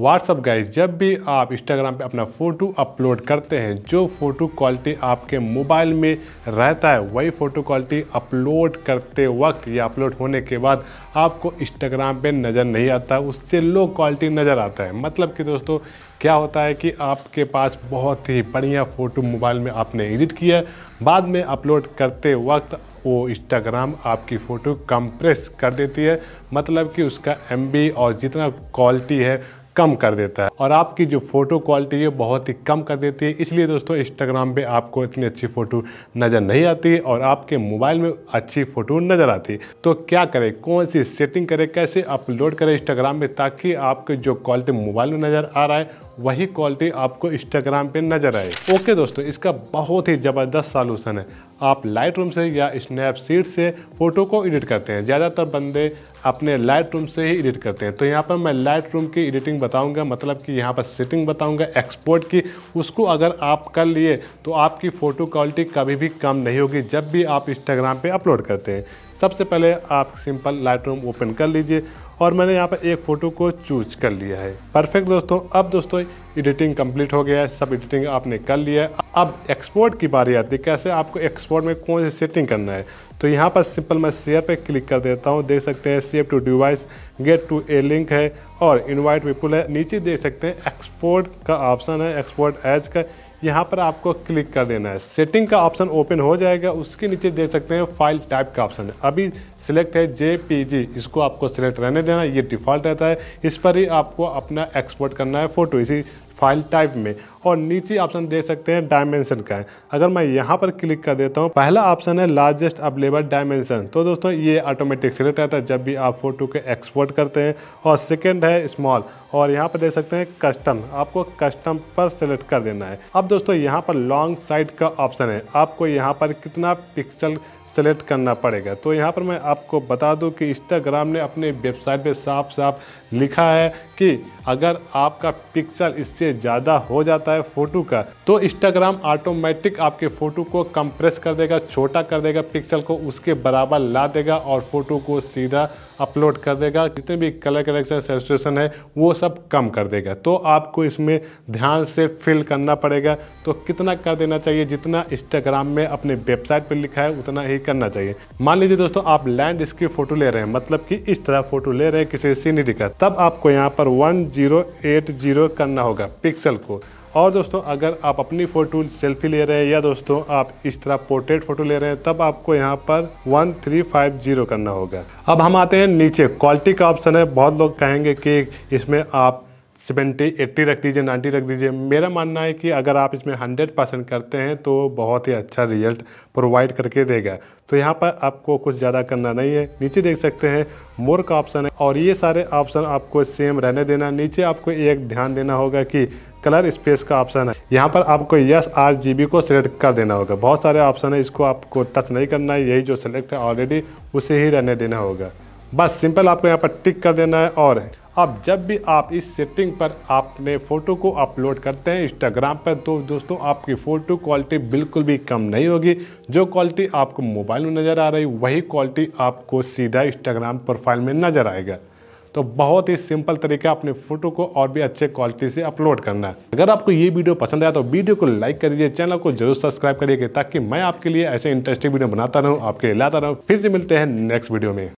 what's up guys जब भी आप इंस्टाग्राम पे अपना फ़ोटो अपलोड करते हैं जो फ़ोटो क्वालिटी आपके मोबाइल में रहता है वही फ़ोटो क्वालिटी अपलोड करते वक्त या अपलोड होने के बाद आपको इंस्टाग्राम पे नज़र नहीं आता उससे लो क्वालिटी नज़र आता है मतलब कि दोस्तों क्या होता है कि आपके पास बहुत ही बढ़िया फ़ोटो मोबाइल में आपने एडिट किया बाद में अपलोड करते वक्त वो इंस्टाग्राम आपकी फ़ोटो कंप्रेस कर देती है मतलब कि उसका एम और जितना क्वालिटी है कम कर देता है और आपकी जो फ़ोटो क्वालिटी है बहुत ही कम कर देती है इसलिए दोस्तों इंस्टाग्राम पे आपको इतनी अच्छी फ़ोटो नज़र नहीं आती और आपके मोबाइल में अच्छी फ़ोटो नज़र आती तो क्या करें कौन सी सेटिंग करें कैसे अपलोड करें इंस्टाग्राम पे ताकि आपके जो क्वालिटी मोबाइल में नज़र आ रहा है वही क्वालिटी आपको इंस्टाग्राम पे नज़र आए ओके दोस्तों इसका बहुत ही ज़बरदस्त सॉल्यूशन है आप लाइट रूम से या स्नैपसीड से फ़ोटो को एडिट करते हैं ज़्यादातर बंदे अपने लाइट रूम से ही एडिट करते हैं तो यहाँ पर मैं लाइट रूम की एडिटिंग बताऊँगा मतलब कि यहाँ पर सेटिंग बताऊँगा एक्सपोर्ट की उसको अगर आप कर लिए तो आपकी फ़ोटो क्वालिटी कभी भी कम नहीं होगी जब भी आप इंस्टाग्राम पर अपलोड करते हैं सबसे पहले आप सिंपल लाइट रूम ओपन कर लीजिए और मैंने यहाँ पर एक फ़ोटो को चूज कर लिया है परफेक्ट दोस्तों अब दोस्तों एडिटिंग कंप्लीट हो गया है सब एडिटिंग आपने कर लिया है अब एक्सपोर्ट की बारी आती है कैसे आपको एक्सपोर्ट में कौन सी सेटिंग करना है तो यहाँ पर सिंपल मैं शेयर पे क्लिक कर देता हूँ देख सकते हैं save to device get to a link है और इनवाइट पीपल है नीचे देख सकते हैं एक्सपोर्ट का ऑप्शन है एक्सपोर्ट एज का यहाँ पर आपको क्लिक कर देना है सेटिंग का ऑप्शन ओपन हो जाएगा उसके नीचे देख सकते हैं फाइल टाइप का ऑप्शन अभी सिलेक्ट है जे इसको आपको सिलेक्ट रहने देना ये डिफ़ॉल्ट रहता है इस पर ही आपको अपना एक्सपोर्ट करना है फ़ोटो इसी फाइल टाइप में और नीचे ऑप्शन देख सकते हैं डायमेंशन का है अगर मैं यहाँ पर क्लिक कर देता हूँ पहला ऑप्शन है लार्जेस्ट अवेलेबल डायमेंशन तो दोस्तों ये ऑटोमेटिक सिलेक्ट रहता है जब भी आप फोटो के एक्सपोर्ट करते हैं और सेकेंड है स्मॉल और यहाँ पर देख सकते हैं कस्टम आपको कस्टम पर सेलेक्ट कर देना है अब दोस्तों यहाँ पर लॉन्ग साइड का ऑप्शन है आपको यहाँ पर कितना पिक्सल सेलेक्ट करना पड़ेगा तो यहाँ पर मैं आपको बता दूं कि इंस्टाग्राम ने अपने वेबसाइट पे साफ साफ लिखा है कि अगर आपका पिक्सल इससे ज़्यादा हो जाता आता है फोटो का तो इंस्टाग्राम ऑटोमेटिक आपके फोटो को कंप्रेस कर देगा छोटा कर देगा पिक्सल को उसके बराबर ला देगा और फोटो को सीधा अपलोड कर देगा जितने भी कलर कलेक्शन सेंसेशन है वो सब कम कर देगा तो आपको इसमें ध्यान से फिल करना पड़ेगा तो कितना कर देना चाहिए जितना इंस्टाग्राम में अपने वेबसाइट पर लिखा है उतना ही करना चाहिए मान लीजिए दोस्तों आप लैंड इसकी फ़ोटो ले रहे हैं मतलब कि इस तरह फ़ोटो ले रहे हैं किसी सीनरी का तब आपको यहाँ पर वन करना होगा पिक्सल को और दोस्तों अगर आप अपनी फ़ोटो सेल्फी ले रहे हैं या दोस्तों आप इस तरह पोर्ट्रेट फ़ोटो ले रहे हैं तब आपको यहाँ पर वन थ्री फाइव जीरो करना होगा अब हम आते हैं नीचे क्वालिटी का ऑप्शन है बहुत लोग कहेंगे कि इसमें आप सेवेंटी एट्टी रख दीजिए नाइन्टी रख दीजिए मेरा मानना है कि अगर आप इसमें हंड्रेड परसेंट करते हैं तो बहुत ही अच्छा रिजल्ट प्रोवाइड करके देगा तो यहाँ पर आपको कुछ ज़्यादा करना नहीं है नीचे देख सकते हैं मोर का ऑप्शन है और ये सारे ऑप्शन आपको सेम रहने देना नीचे आपको एक ध्यान देना होगा कि कलर स्पेस का ऑप्शन है यहाँ पर आपको यस आर जी बी को सिलेक्ट कर देना होगा बहुत सारे ऑप्शन है इसको आपको टच नहीं करना है यही जो सिलेक्ट है ऑलरेडी उसे ही रहने देना होगा बस सिंपल आपको यहाँ पर टिक कर देना है और अब जब भी आप इस सेटिंग पर आपने फ़ोटो को अपलोड करते हैं इंस्टाग्राम पर तो दोस्तों आपकी फ़ोटो क्वालिटी बिल्कुल भी कम नहीं होगी जो क्वालिटी आपको मोबाइल में नज़र आ रही वही क्वालिटी आपको सीधा इंस्टाग्राम प्रोफाइल में नज़र आएगा तो बहुत ही सिंपल तरीका अपने फोटो को और भी अच्छे क्वालिटी से अपलोड करना है अगर आपको ये वीडियो पसंद आया तो वीडियो को लाइक कर दीजिए चैनल को जरूर सब्सक्राइब करिए ताकि मैं आपके लिए ऐसे इंटरेस्टिंग वीडियो बनाता रहूँ आपके लिए लाता रहूँ फिर से मिलते हैं नेक्स्ट वीडियो में